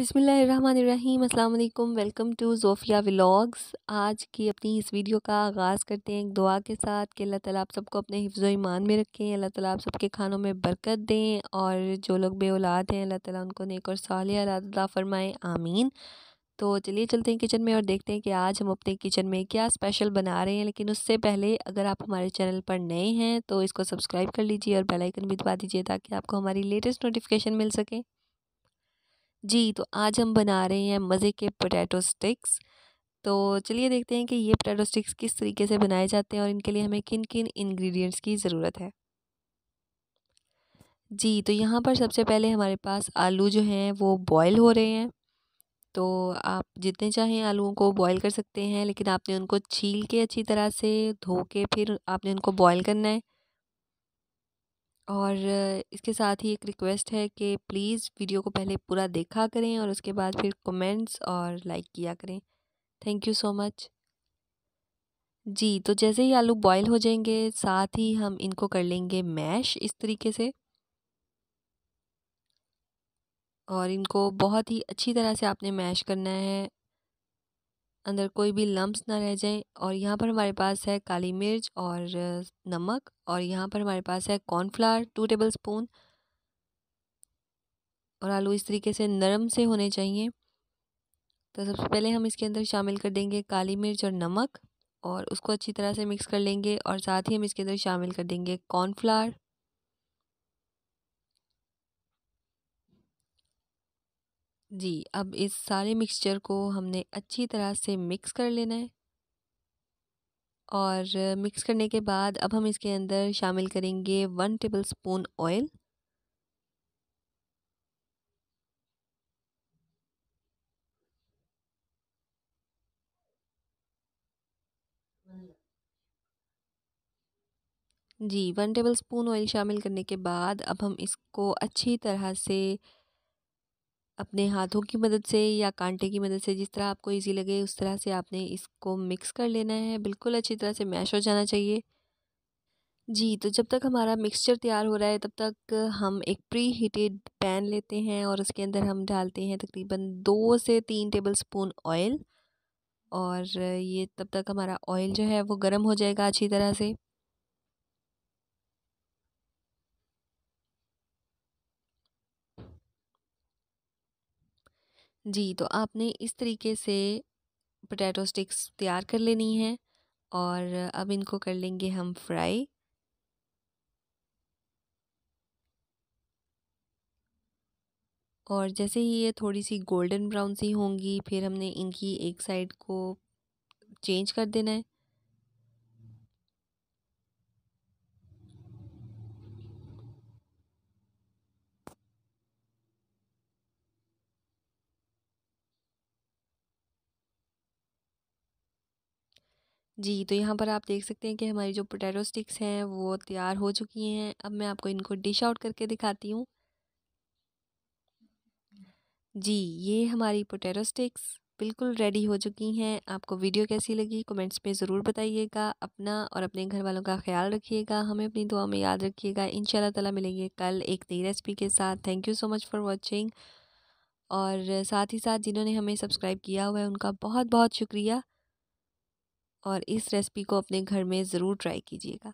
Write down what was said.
अस्सलाम अल्लाम welcome to Zofia vlogs आज की अपनी इस वीडियो का आगाज़ करते हैं एक दुआ के साथ कि अल्लाह ताला आप सबको अपने हिफ्ज़ ईमान में रखें अल्लाह ताला आप सबके खानों में बरकत दें और जो लोग बे औलाद हैं अल्लाह ताला उनको नेक और साल अदा फ़रमाएँ आमीन तो चलिए चलते हैं किचन में और देखते हैं कि आज हम अपने किचन में क्या स्पेशल बना रहे हैं लेकिन उससे पहले अगर आप हमारे चैनल पर नए हैं तो इसको सब्सक्राइब कर लीजिए और बेल आइकन भी दबा दीजिए ताकि आपको हमारी लेटेस्ट नोटिफिकेशन मिल सके जी तो आज हम बना रहे हैं मज़े के पोटैटो स्टिक्स तो चलिए देखते हैं कि ये पोटैटो स्टिक्स किस तरीके से बनाए जाते हैं और इनके लिए हमें किन किन इंग्रेडिएंट्स की ज़रूरत है जी तो यहाँ पर सबसे पहले हमारे पास आलू जो हैं वो बॉयल हो रहे हैं तो आप जितने चाहें आलूओं को बॉयल कर सकते हैं लेकिन आपने उनको छील के अच्छी तरह से धो के फिर आपने उनको बॉयल करना है और इसके साथ ही एक रिक्वेस्ट है कि प्लीज़ वीडियो को पहले पूरा देखा करें और उसके बाद फिर कमेंट्स और लाइक किया करें थैंक यू सो मच जी तो जैसे ही आलू बॉईल हो जाएंगे साथ ही हम इनको कर लेंगे मैश इस तरीके से और इनको बहुत ही अच्छी तरह से आपने मैश करना है अंदर कोई भी लम्ब्स ना रह जाए और यहाँ पर हमारे पास है काली मिर्च और नमक और यहाँ पर हमारे पास है कॉर्नफ्लावर टू टेबल स्पून और आलू इस तरीके से नरम से होने चाहिए तो सबसे पहले हम इसके अंदर शामिल कर देंगे काली मिर्च और नमक और उसको अच्छी तरह से मिक्स कर लेंगे और साथ ही हम इसके अंदर शामिल कर देंगे कॉर्नफ्लावर जी अब इस सारे मिक्सचर को हमने अच्छी तरह से मिक्स कर लेना है और मिक्स करने के बाद अब हम इसके अंदर शामिल करेंगे वन टेबल स्पून ऑयल जी वन टेबल स्पून ऑयल शामिल करने के बाद अब हम इसको अच्छी तरह से अपने हाथों की मदद से या कांटे की मदद से जिस तरह आपको इजी लगे उस तरह से आपने इसको मिक्स कर लेना है बिल्कुल अच्छी तरह से मैश हो जाना चाहिए जी तो जब तक हमारा मिक्सचर तैयार हो रहा है तब तक हम एक प्री हीटेड पैन लेते हैं और उसके अंदर हम डालते हैं तकरीबन दो से तीन टेबल स्पून ऑयल और ये तब तक हमारा ऑयल जो है वो गर्म हो जाएगा अच्छी तरह से जी तो आपने इस तरीके से पोटैटो स्टिक्स तैयार कर लेनी है और अब इनको कर लेंगे हम फ्राई और जैसे ही ये थोड़ी सी गोल्डन ब्राउन सी होंगी फिर हमने इनकी एक साइड को चेंज कर देना है जी तो यहाँ पर आप देख सकते हैं कि हमारी जो पोटैटो स्टिक्स हैं वो तैयार हो चुकी हैं अब मैं आपको इनको डिश आउट करके दिखाती हूँ जी ये हमारी पोटैटो स्टिक्स बिल्कुल रेडी हो चुकी हैं आपको वीडियो कैसी लगी कमेंट्स में ज़रूर बताइएगा अपना और अपने घर वालों का ख्याल रखिएगा हमें अपनी दुआ में याद रखिएगा इन ताला मिलेंगे कल एक नई रेसिपी के साथ thank you so much for watching और साथ ही साथ जिन्होंने हमें सब्सक्राइब किया हुआ है उनका बहुत बहुत शुक्रिया और इस रेसिपी को अपने घर में ज़रूर ट्राई कीजिएगा